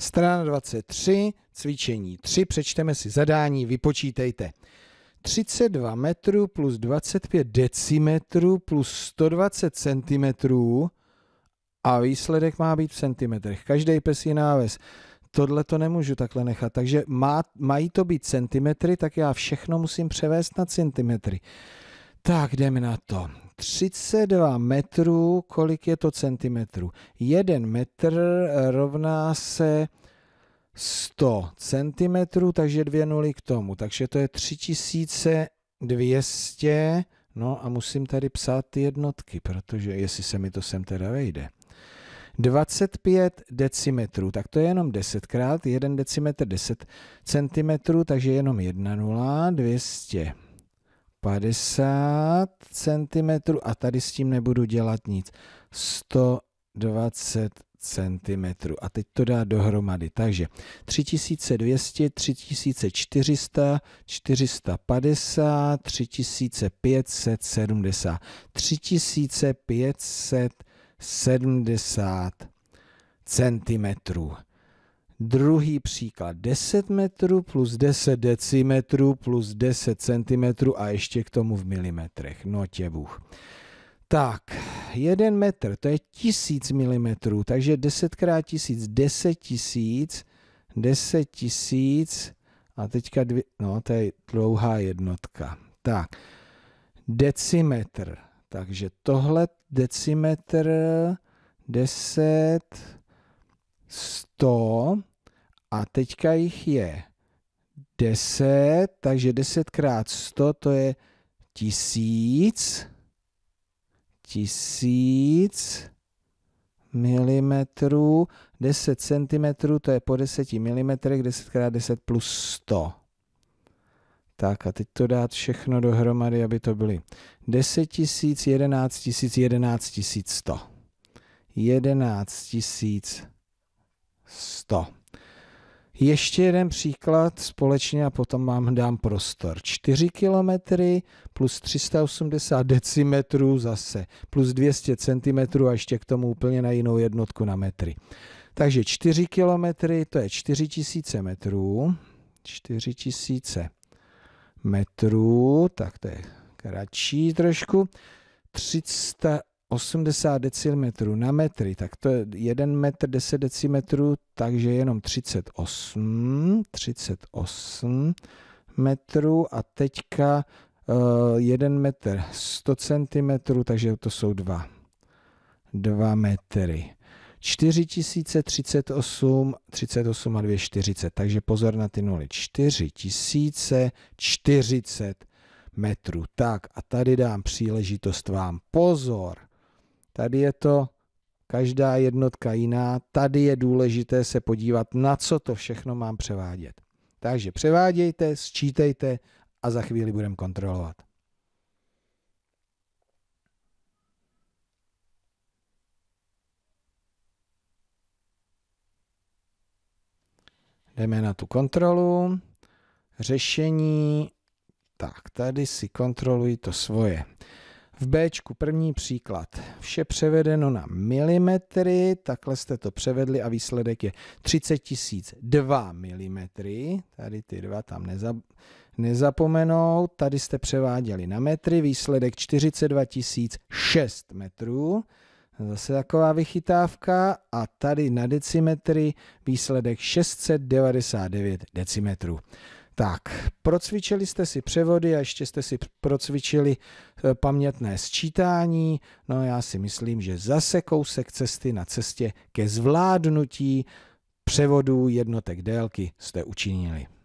Strana 23, cvičení 3, přečteme si zadání, vypočítejte. 32 metrů plus 25 decimetrů plus 120 centimetrů a výsledek má být v centimetrech. Každý pes jiná ves. Tohle to nemůžu takhle nechat, takže má, mají to být centimetry, tak já všechno musím převést na centimetry. Tak jdeme na to. 32 metrů, kolik je to centimetrů? 1 metr rovná se 100 centimetrů, takže dvě nuly k tomu. Takže to je 3200, no a musím tady psát ty jednotky, protože jestli se mi to sem teda vejde. 25 decimetrů, tak to je jenom 10 krát, 1 decimetr 10 centimetrů, takže jenom 1 nula, 200 50 cm a tady s tím nebudu dělat nic. 120 cm. A teď to dá dohromady. Takže 3200, 3400, 450, 3570, 3570 centimetrů. Druhý příklad 10 metrů plus 10 decimetrů plus 10 centimetrů a ještě k tomu v milimetrech. No tě Bůh. Tak, 1 metr, to je 1000 milimetrů, takže 10 x 1000, 10 tisíc, 10 tisíc a teďka dvě, no to je dlouhá jednotka. Tak, decimetr, takže tohle decimetr 10, 100, a teďka jich je 10, takže 10 krát 100 to je 1000 1000 milimetrů, 10 cm, to je po 10 mm, 10 krát 10 plus 100. Tak a teď to dát všechno dohromady, aby to byly 10 tisíc, 11 tisíc, 11 tisíc 100. 11 tisíc 100. Ještě jeden příklad společně a potom vám dám prostor. 4 km plus 380 decimetrů zase, plus 200 cm a ještě k tomu úplně na jinou jednotku na metry. Takže 4 km to je 4000 metrů, 4000 metrů, tak to je kratší trošku, 300, 80 decimetrů na metry, tak to je 1 metr 10 decimetrů, takže jenom 38, 38 metrů a teďka 1 eh, metr 100 centimetrů, takže to jsou 2. 2 metry. 4038, 38 a 240, Takže pozor na ty nuly. 4040 metrů. Tak a tady dám příležitost vám. Pozor! Tady je to každá jednotka jiná. Tady je důležité se podívat, na co to všechno mám převádět. Takže převádějte, sčítejte a za chvíli budeme kontrolovat. Jdeme na tu kontrolu. Řešení. Tak, tady si kontroluji to svoje. V B první příklad. Vše převedeno na milimetry, takhle jste to převedli a výsledek je 30 002 mm. Tady ty dva tam neza, nezapomenou. Tady jste převáděli na metry, výsledek 42 006 metrů. Zase taková vychytávka a tady na decimetry výsledek 699 decimetrů. Tak, procvičili jste si převody a ještě jste si procvičili e, pamětné sčítání. No já si myslím, že zase kousek cesty na cestě ke zvládnutí převodů jednotek délky jste učinili.